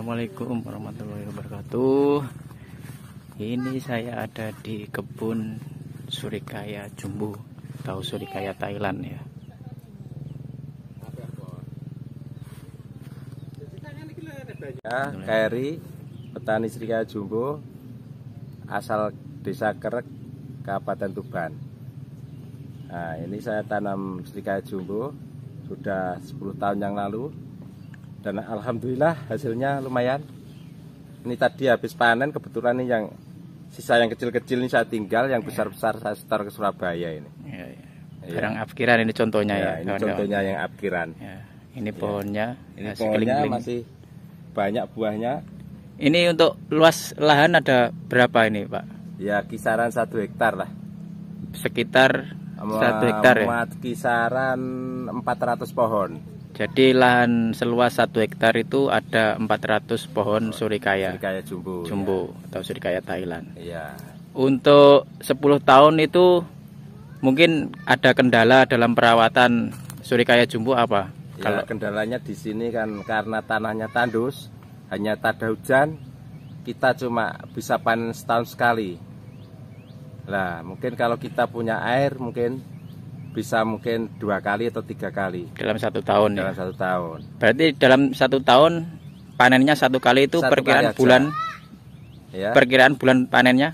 Assalamualaikum warahmatullahi wabarakatuh ini saya ada di kebun surikaya jumbo atau surikaya Thailand ya ya Kairi petani surikaya jumbo asal desa Kerek Kabupaten Tuban nah ini saya tanam surikaya jumbo sudah 10 tahun yang lalu dan alhamdulillah hasilnya lumayan ini tadi habis panen kebetulan ini yang sisa yang kecil-kecil ini saya tinggal yang iya. besar-besar saya setor ke Surabaya ini ya, ya. Barang iya. ya. afkiran ini contohnya ya, ya ini kawan -kawan. contohnya yang afkiran ya. ini iya. pohonnya ya. ini masih pohonnya keling -keling. masih banyak buahnya ini untuk luas lahan ada berapa ini Pak ya kisaran satu hektar lah sekitar satu hektar ya kisaran 400 pohon jadi lahan seluas satu hektar itu ada 400 pohon surikaya. Surikaya jumbo. Jumbo ya. atau surikaya Thailand. Iya. Untuk 10 tahun itu mungkin ada kendala dalam perawatan surikaya jumbo apa? Ya, Kalau kendalanya di sini kan karena tanahnya tandus, hanya tak ada hujan, kita cuma bisa panen setahun sekali. Nah, mungkin kalau kita punya air mungkin bisa mungkin dua kali atau tiga kali dalam satu tahun ya? dalam ya? satu tahun berarti dalam satu tahun panennya satu kali itu satu perkiraan kali bulan ya. perkiraan bulan panennya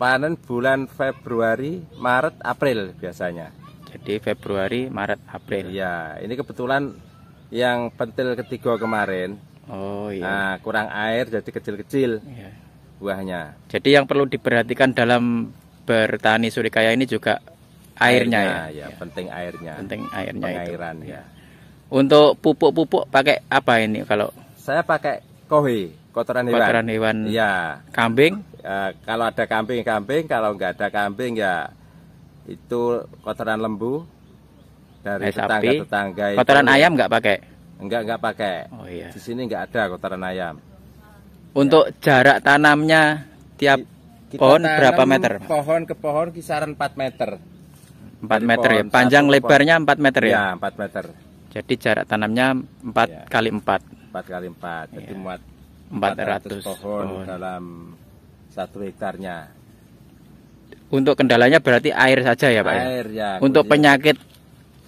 panen bulan Februari Maret April biasanya jadi Februari Maret April ya ini kebetulan yang pentil ketiga kemarin oh iya nah, kurang air jadi kecil-kecil ya. buahnya jadi yang perlu diperhatikan dalam bertani surikaya ini juga airnya, airnya ya. ya penting airnya penting airnya pengairan itu. ya untuk pupuk-pupuk pakai apa ini kalau saya pakai kohi kotoran hewan kotoran hewan ya kambing uh, kalau ada kambing kambing kalau nggak ada kambing ya itu kotoran lembu dari tetangga-tetangga kotoran itu, ayam nggak pakai Enggak, enggak pakai. Oh iya. Di sini enggak ada kotoran ayam. Untuk ya. jarak tanamnya tiap kita pohon berapa meter? Pohon ke pohon kisaran 4 meter. 4 Jadi meter ya. Panjang satu, lebarnya 4 meter ya? Ya, 4 meter. Jadi jarak tanamnya 4 ya. kali 4. 4 kali 4. Jadi ya. muat 400, 400 pohon, pohon dalam satu hektarnya. Untuk kendalanya berarti air saja ya, Pak. Ya? Air ya. Untuk penyakit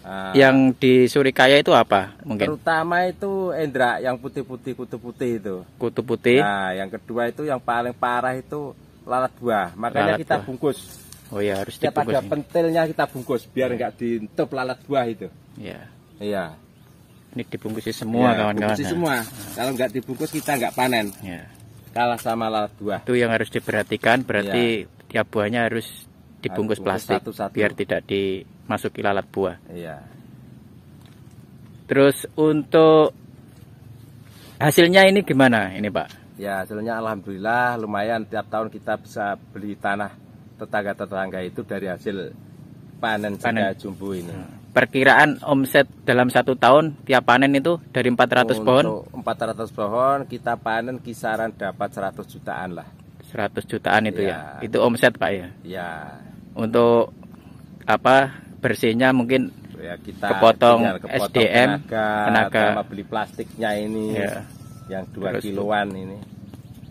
uh, Yang di Surikaya itu apa mungkin? Terutama itu Endra yang putih-putih kutu putih itu. Kutu putih. Nah, yang kedua itu yang paling parah itu lalat buah. Makanya lalat kita buah. bungkus Oh ya harus Setiap dibungkus. ada ini. pentilnya kita bungkus biar nggak ditutup lalat buah itu. Iya. Iya. Ini dibungkusi semua iya, kawan-kawan. Ya, semua. Nah. Kalau nggak dibungkus kita nggak panen. Iya. Kalah sama lalat buah. Itu yang harus diperhatikan. Berarti ya. tiap buahnya harus dibungkus harus plastik satu -satu. biar tidak dimasuki lalat buah. Iya. Terus untuk hasilnya ini gimana ini Pak? Ya hasilnya alhamdulillah lumayan tiap tahun kita bisa beli tanah tetangga-tetangga itu dari hasil panen, panen. jumbo ini. Hmm. Perkiraan omset dalam satu tahun tiap panen itu dari 400 Untuk pohon? 400 pohon kita panen kisaran dapat 100 jutaan lah. 100 jutaan itu ya. ya. Itu omset Pak ya? Ya. Untuk apa bersihnya mungkin ya kita kepotong, kepotong SDM tenaga, tenaga beli plastiknya ini ya. yang 2 Terus kiloan ini.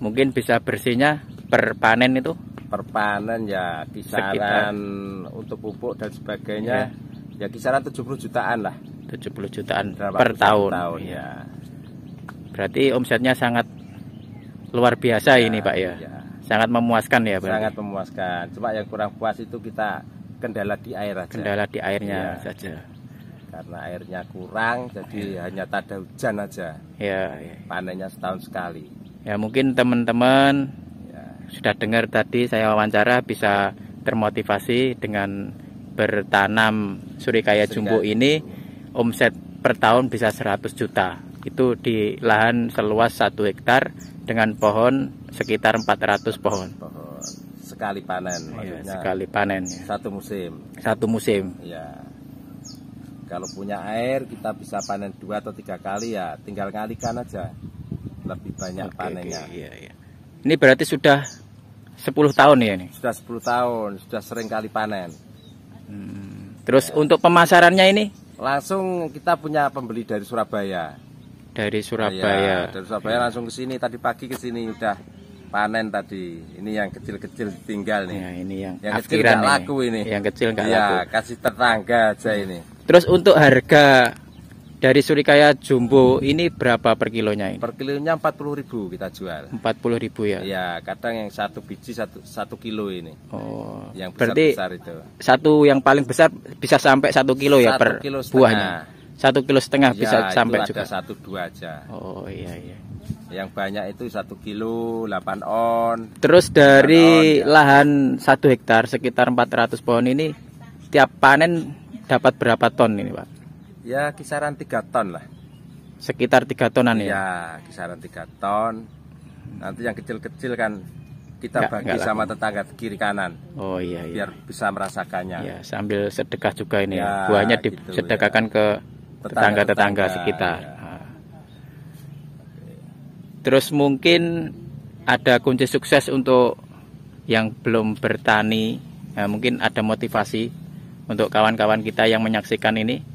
Mungkin bisa bersihnya per panen itu? Per panen ya kisaran Sekitar. untuk pupuk dan sebagainya ya, ya kisaran 70 jutaan lah. 70 jutaan per tahun. tahun iya. ya. Berarti omsetnya sangat luar biasa ya, ini Pak ya. ya. Sangat memuaskan ya Pak. Sangat memuaskan. Cuma yang kurang puas itu kita kendala di air aja. Kendala di airnya ya. saja. Karena airnya kurang jadi ya. hanya ada hujan aja. Ya, ya. Panennya setahun sekali. Ya mungkin teman-teman sudah dengar tadi saya wawancara bisa termotivasi dengan bertanam surikaya jumbo ini omset per tahun bisa 100 juta. Itu di lahan seluas satu hektar dengan pohon sekitar 400 pohon. pohon. Sekali panen iya, sekali panen. Ya. Satu musim. Satu musim. Ya. Kalau punya air kita bisa panen dua atau tiga kali ya, tinggal ngalikan aja. Lebih banyak okay, panennya. Okay, iya, iya. Ini berarti sudah 10 tahun ya ini? Sudah 10 tahun, sudah sering kali panen. Hmm. Terus ya. untuk pemasarannya ini? Langsung kita punya pembeli dari Surabaya. Dari iya, Surabaya. Ya, dari Surabaya ya. langsung ke sini tadi pagi ke sini sudah panen tadi. Ini yang kecil-kecil tinggal nih. Ya, ini yang yang kecil nggak laku ini. Yang kecil nggak ya, laku. kasih tetangga aja ini. Terus untuk harga dari Surikaya Jumbo ini berapa per kilonya ini? Per kilonya 40.000 kita jual. 40.000 ya. Iya, kadang yang satu biji satu, satu kilo ini. Oh. Yang besar, berarti itu. Satu yang paling besar bisa sampai satu kilo ya per kilo buahnya. Satu kilo setengah ya, bisa sampai ada juga. satu dua aja. Oh iya iya. Yang banyak itu satu kilo 8 on. Terus dari on, ya. lahan satu hektar sekitar 400 pohon ini tiap panen dapat berapa ton ini, Pak? ya kisaran tiga ton lah sekitar tiga tonan ya? ya kisaran tiga ton nanti yang kecil-kecil kan kita gak, bagi gak sama laku. tetangga kiri kanan. Oh iya, iya. Biar bisa merasakannya. Ya, sambil sedekah juga ini. Ya, ya buahnya gitu, ya. ke tetangga-tetangga sekitar. Ya. Ah. Terus mungkin ada kunci sukses untuk yang belum bertani. Nah, mungkin ada motivasi untuk kawan-kawan kita yang menyaksikan ini.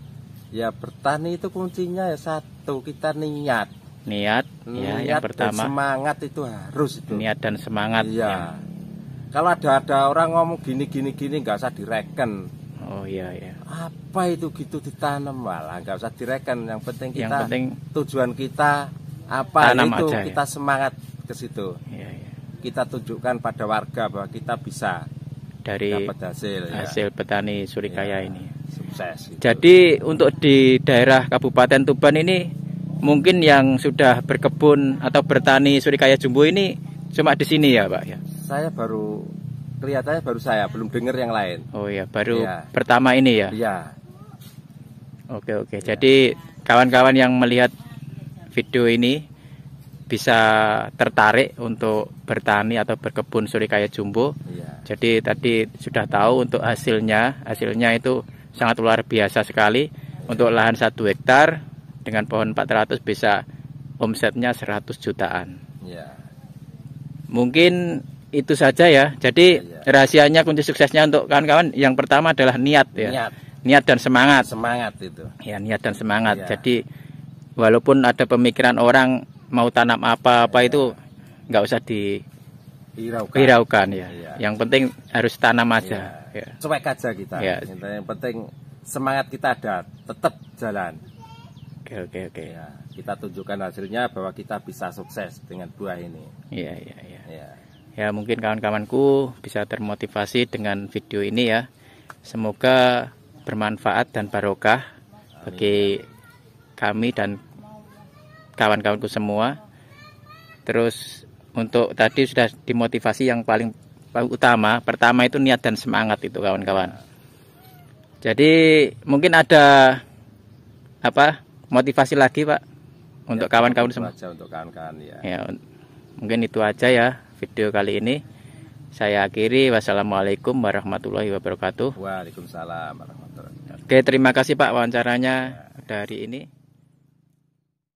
Ya bertani itu kuncinya ya satu kita niat. Niat, niat ya yang pertama. semangat itu harus itu. Niat dan semangat. Iya. Ya. Kalau ada ada orang ngomong gini gini gini nggak usah direken. Oh iya iya. Apa itu gitu ditanam malah nggak usah direken. Yang penting kita yang penting, tujuan kita apa tanam itu aja, kita ya. semangat ke situ. Iya iya. Kita tunjukkan pada warga bahwa kita bisa dari hasil hasil ya. petani Surikaya ya. ini proses. Jadi untuk di daerah Kabupaten Tuban ini mungkin yang sudah berkebun atau bertani surikaya jumbo ini cuma di sini ya, Pak ya. Saya baru kelihatannya baru saya, belum dengar yang lain. Oh iya, baru ya. pertama ini ya. Iya. Oke, oke. Ya. Jadi kawan-kawan yang melihat video ini bisa tertarik untuk bertani atau berkebun surikaya jumbo. Ya. Jadi tadi sudah tahu untuk hasilnya, hasilnya itu sangat luar biasa sekali untuk lahan satu hektar dengan pohon 400 bisa omsetnya 100 jutaan. Ya. Mungkin itu saja ya. Jadi ya, ya. rahasianya kunci suksesnya untuk kawan-kawan yang pertama adalah niat ya. Niat, niat dan semangat. Semangat itu. Ya, niat dan semangat. Ya. Jadi walaupun ada pemikiran orang mau tanam apa-apa ya. itu nggak usah di hiraukan, hiraukan ya. ya. Yang penting harus tanam aja. Ya yeah. cuek aja kita. Yeah. Ya. Yang penting semangat kita ada, tetap jalan. Oke oke oke. Ya, kita tunjukkan hasilnya bahwa kita bisa sukses dengan buah ini. Iya iya iya. Ya. ya mungkin kawan-kawanku bisa termotivasi dengan video ini ya. Semoga bermanfaat dan barokah Amin. bagi kami dan kawan-kawanku semua. Terus untuk tadi sudah dimotivasi yang paling utama pertama itu niat dan semangat itu kawan-kawan jadi mungkin ada apa motivasi lagi pak untuk ya, kawan-kawan ya, semua aja untuk kawan-kawan ya. ya mungkin itu aja ya video kali ini saya akhiri wassalamualaikum warahmatullahi wabarakatuh waalaikumsalam warahmatullahi wabarakatuh oke terima kasih pak wawancaranya ya. dari ini